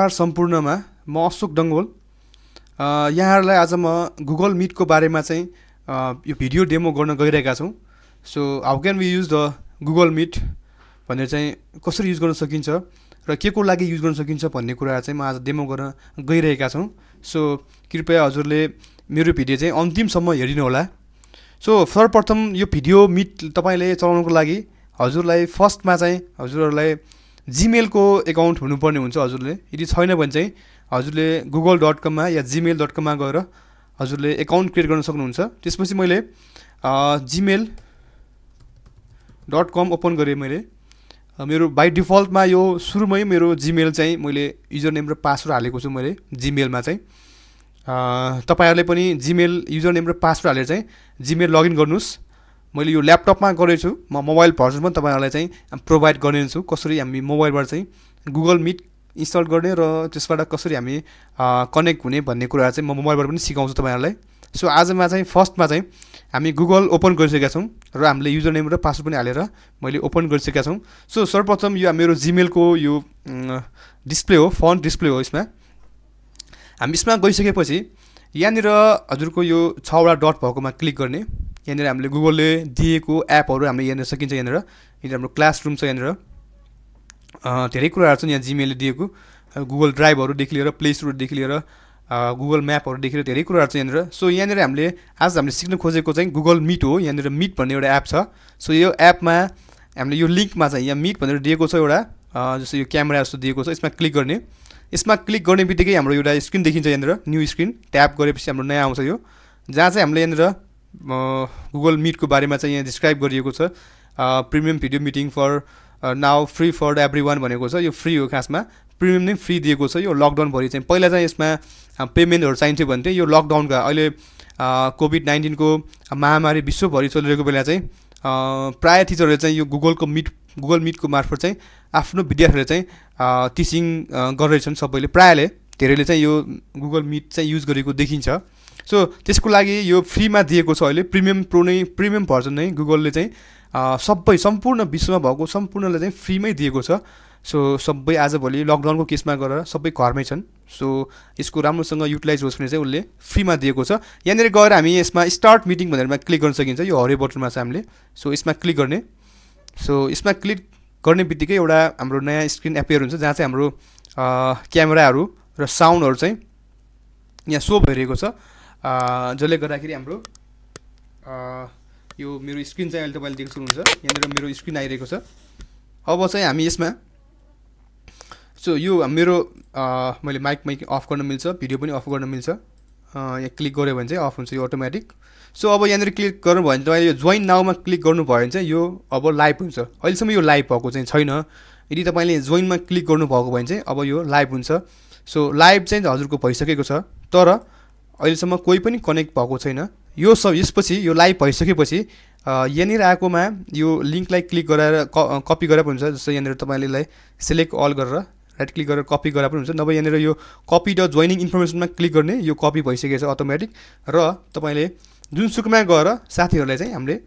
नमस्कार सम्पूर्णमा म अशोक डङ्गोल यहाँहरूलाई आज म गुगल मिटको बारेमा चाहिँ यो भिडियो डेमो गर्न गइरहेका छौँ so how can we use the Google Meet भनेर चाहिँ कसरी युज गर्न सकिन्छ र के को लागि युज गर्न सकिन्छ भन्ने कुरा चाहिँ म आज डेमो गर्न गइरहेका छौँ सो कृपया हजुरले मेरो भिडियो चाहिँ अन्तिमसम्म होला सो सर्वप्रथम यो भिडियो मिट तपाईँले चलाउनुको लागि हजुरलाई फर्स्टमा चाहिँ हजुरहरूलाई जिमेलको एकाउन्ट हुनुपर्ने हुन्छ हजुरले यदि छैन भने चाहिँ हजुरले गुगल डट कममा या जिमेल डट कममा गएर हजुरले एकाउन्ट क्रिएट गर्न सक्नुहुन्छ त्यसपछि मैले जिमेल डट कम ओपन गरेँ मैले मेरो बाई डिफल्टमा यो सुरुमै मेरो जिमेल चाहिँ मैले युजर नेम र पासवर्ड हालेको छु मैले जिमेलमा चाहिँ तपाईँहरूले पनि जिमेल युजर नेम र पासवर्ड हालेर चाहिँ जिमेल लगइन गर्नुहोस् मैले यो ल्यापटपमा गरेछु म मोबाइल भर्जन पनि तपाईँहरूलाई चाहिँ प्रोभाइड गरिदिन्छु कसरी हामी मोबाइलबाट चाहिँ गुगल मिट इन्स्टल गर्ने र त्यसबाट कसरी हामी कनेक्ट हुने भन्ने कुरा चाहिँ म मोबाइलबाट पनि सिकाउँछु तपाईँहरूलाई सो आजमा चाहिँ फर्स्टमा चाहिँ हामी गुगल ओपन गरिसकेका छौँ र हामीले युजर नेम र पासवर्ड पनि हालेर मैले ओपन गरिसकेका छौँ सो सर्वप्रथम यो मेरो जिमेलको यो डिस्प्ले हो फन्ट डिस्प्ले हो यसमा हामी यसमा गइसकेपछि यहाँनिर हजुरको यो छवटा डट भएकोमा क्लिक गर्ने यहाँनिर हामीले गुगलले दिएको एपहरू हामीले यहाँनिर सकिन्छ यहाँनिर यहाँनिर हाम्रो क्लासरुम छ यहाँनिर धेरै कुराहरू छन् यहाँ जिमेलले दिएको गुगल ड्राइभहरूदेखि लिएर प्ले स्टोरदेखि लिएर गुगल म्यापहरूदेखि लिएर धेरै कुराहरू छ यहाँनिर सो यहाँनिर हामीले आज हामीले सिक्न खोजेको चाहिँ गुगल मिट हो यहाँनिर मिट भन्ने एउटा एप छ सो यो एपमा हामीले यो लिङ्कमा चाहिँ यहाँ मिट भनेर दिएको छ एउटा जस्तो यो क्यामेरा जस्तो दिएको छ यसमा क्लिक गर्ने यसमा क्लिक गर्ने बित्तिकै हाम्रो एउटा स्क्रिन देखिन्छ यहाँनिर न्यू स्क्रिन ट्याप गरेपछि हाम्रो नयाँ आउँछ यो जहाँ चाहिँ हामीले यहाँनिर गुगल मिटको बारेमा चाहिँ यहाँ डिस्क्राइब गरिएको छ premium video meeting for now free for everyone भनेको छ यो फ्री हो खासमा प्रिमियम नै फ्री दिएको छ यो लकडाउनभरि चाहिँ पहिला चाहिँ यसमा पेमेन्टहरू चाहिन्थ्यो भने चाहिँ यो लकडाउनका अहिले कोभिड नाइन्टिनको महामारी विश्वभरि चलिरहेको बेला चाहिँ प्रायः टिचरहरूले चाहिँ यो गुगलको मिट गुगल मिटको मार्फत चाहिँ आफ्नो विद्यार्थीहरूले चाहिँ टिचिङ गरिरहेछन् सबैले प्रायःले धेरैले चाहिँ यो गुगल मिट चाहिँ युज गरेको देखिन्छ सो त्यसको लागि यो फ्रीमा दिएको छ अहिले प्रिमियम प्रो नै प्रिमियम भर्जन नै गुगलले चाहिँ सबै सम्पूर्ण विश्वमा भएको सम्पूर्णलाई चाहिँ फ्रीमै दिएको छ सो सबै आजभोलि लकडाउनको केसमा गरेर सबै घरमै छन् सो यसको राम्रोसँग युटिलाइज होस् भने चाहिँ उसले फ्रीमा दिएको छ यहाँनिर गएर हामी यसमा स्टार्ट मिटिङ भनेरमा क्लिक गर्न सकिन्छ यो हरे बटनमा चाहिँ हामीले सो यसमा क्लिक गर्ने सो यसमा क्लिक गर्ने बित्तिकै एउटा हाम्रो नयाँ स्क्रिन एपियर हुन्छ जहाँ चाहिँ हाम्रो क्यामेराहरू र साउन्डहरू चाहिँ यहाँ सो भइरहेको छ जसले गर्दाखेरि हाम्रो यो मेरो स्क्रिन चाहिँ अहिले तपाईँले देख्छु हुन्छ यहाँनिर मेरो स्क्रिन आइरहेको छ अब चाहिँ हामी यसमा सो यो मेरो मैले माइक माइक अफ गर्न मिल्छ भिडियो पनि अफ गर्न मिल्छ यहाँ क्लिक गऱ्यो भने चाहिँ अफ हुन्छ यो अटोमेटिक सो अब यहाँनिर क्लिक गर्नुभयो भने तपाईँले यो जोइन नाउमा क्लिक गर्नुभयो भने चाहिँ यो अब लाइभ हुन्छ अहिलेसम्म यो लाइभ भएको चाहिँ छैन यदि तपाईँले जोइनमा क्लिक गर्नुभएको भने चाहिँ अब यो लाइभ हुन्छ सो लाइभ चाहिँ हजुरको भइसकेको छ तर अहिलेसम्म कोही पनि कनेक्ट भएको छैन यो सब यसपछि यो लाइभ भइसकेपछि यहाँनिर आएकोमा यो लिङ्कलाई क्लिक गराएर क कपी गरेर पनि हुन्छ जस्तै यहाँनिर तपाईँले सेलेक्ट अल गरेर राइट क्लिक गरेर कपी गरेर पनि हुन्छ नभए यहाँनिर यो कपी र जोइनिङ इन्फर्मेसनमा क्लिक गर्ने यो कपी भइसकेको छ अटोमेटिक र तपाईँले जुनसुकमा गएर साथीहरूलाई चाहिँ हामीले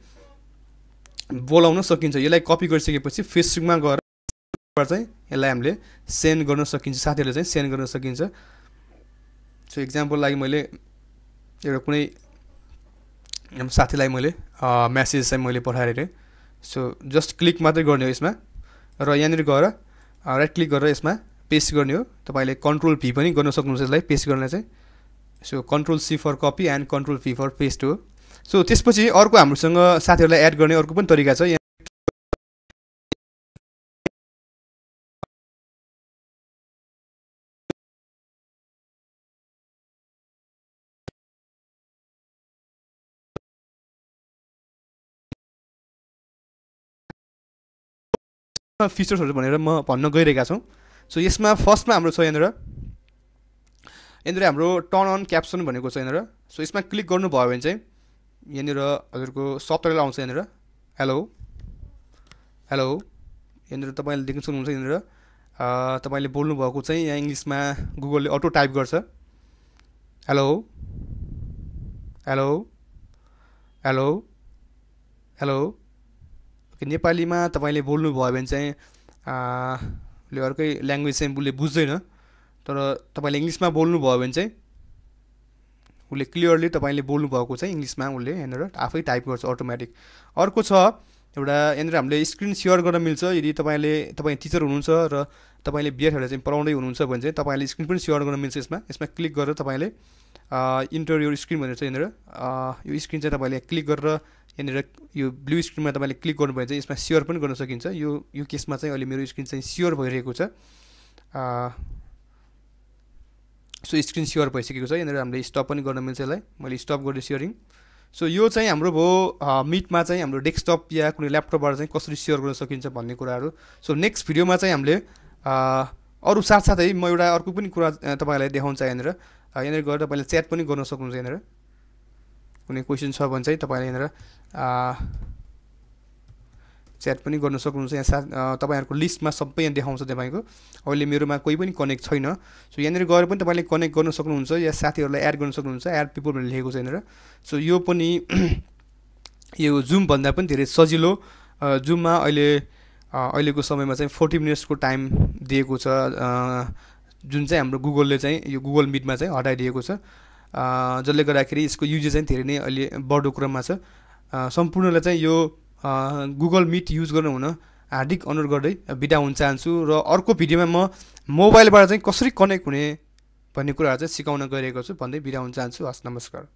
बोलाउन सकिन्छ यसलाई कपी गरिसकेपछि फेसबुकमा गएर चाहिँ यसलाई हामीले सेन्ड गर्न सकिन्छ साथीहरूले चाहिँ सेन्ड गर्न सकिन्छ सो इक्जाम्पल लागि मैले एउटा कुनै साथीलाई मैले म्यासेज चाहिँ मैले पठाएर अरे सो जस्ट क्लिक मात्रै गर्ने हो यसमा र यहाँनिर गएर राइट क्लिक गरेर यसमा पेस्ट गर्ने हो तपाईँले कन्ट्रोल फी पनि गर्न सक्नुहुन्छ यसलाई पेस्ट गर्न चाहिँ so control C for copy and control V for paste हो सो त्यसपछि अर्को हाम्रोसँग साथीहरूलाई एड गर्ने अर्को पनि तरिका छ फिचर्सहरू भनेर म भन्न गइरहेका छौँ सो यसमा फर्स्टमा हाम्रो छ यहाँनिर यहाँनिर हाम्रो टर्न अन क्याप्सन भनेको छ यहाँनिर सो यसमा क्लिक गर्नुभयो भने चाहिँ यहाँनिर हजुरको सफ्टवेयर आउँछ यहाँनिर हेलो हेलो यहाँनिर तपाईँले देख्न सक्नुहुन्छ यहाँनिर तपाईँले बोल्नुभएको चाहिँ यहाँ इङ्ग्लिसमा गुगलले अटो टाइप गर्छ हेलो हेलो हेलो हेलो नेपालीमा तपाईँले बोल्नुभयो भने चाहिँ उसले अर्कै ल्याङ्ग्वेज चाहिँ उसले बुझ्दैन तर तपाईँले इङ्ग्लिसमा बोल्नुभयो भने चाहिँ उसले क्लियरली तपाईँले बोल्नुभएको चाहिँ इङ्ग्लिसमा उसले यहाँनिर आफै टाइप गर्छ अटोमेटिक अर्को छ एउटा यहाँनिर हामीले स्क्रिन सेयर गर्न मिल्छ यदि तपाईँले तपाईँ टिचर हुनुहुन्छ र तपाईँले विद्यार्थीहरूलाई चाहिँ पढाउँदै हुनुहुन्छ भने चाहिँ तपाईँले स्क्रिन पनि सेयर गर्न मिल्छ यसमा यसमा क्लिक गरेर तपाईँले यो स्क्रिन भनेर चाहिँ यहाँनिर यो स्क्रिन चाहिँ तपाईँले क्लिक गरेर यहाँनिर यो ब्लु स्क्रिनमा तपाईँले क्लिक गर्नुभयो भने चाहिँ यसमा सेयर पनि गर्न सकिन्छ यो यो केसमा चाहिँ अहिले मेरो स्क्रिन चाहिँ सेयर भइरहेको छ सो स्क्रिन सेयर भइसकेको छ यहाँनिर हामीले स्टप पनि गर्न मिल्छ यसलाई मैले स्टप गरेँ सियरिङ सो यो चाहिँ हाम्रो भयो मिटमा चाहिँ हाम्रो डेस्कटप या कुनै ल्यापटपबाट चाहिँ कसरी सेयर गर्न सकिन्छ भन्ने कुराहरू सो नेक्स्ट भिडियोमा चाहिँ हामीले अरू साथसाथै म एउटा अर्को पनि कुरा तपाईँलाई देखाउँछ यहाँनिर यहाँनिर गएर तपाईँले च्याट पनि गर्न सक्नुहुन्छ यहाँनिर कुनै क्वेसन छ भने चाहिँ तपाईँले यहाँनिर च्याट पनि गर्न सक्नुहुन्छ यहाँ सा तपाईँहरूको लिस्टमा सबै यहाँ देखाउँछ तपाईँको अहिले मेरोमा कोही पनि कनेक्ट छैन सो यहाँनिर गएर पनि तपाईँले कनेक्ट गर्न सक्नुहुन्छ या साथीहरूलाई एड गर्न सक्नुहुन्छ एड पिपल भनेर लेखेको छ यहाँनिर सो यो पनि यो जुमभन्दा पनि धेरै सजिलो जुममा अहिले अहिलेको समयमा चाहिँ फोर्टी मिनट्सको टाइम दिएको छ जुन चाहिँ हाम्रो गुगलले चाहिँ यो गुगल मिटमा चाहिँ हटाइदिएको छ जसले गर्दाखेरि यसको युजेज चाहिँ धेरै नै अहिले बढ्दो क्रममा छ सम्पूर्णलाई चाहिँ यो गुगल मिट युज हुन हार्दिक अनुरोध गर्दै बिदा हुन चाहन्छु र अर्को भिडियोमा म मोबाइलबाट चाहिँ कसरी कनेक्ट हुने भन्ने कुराहरू चाहिँ सिकाउन गइरहेको छु भन्दै बिदा हुन चाहन्छु हस् नमस्कार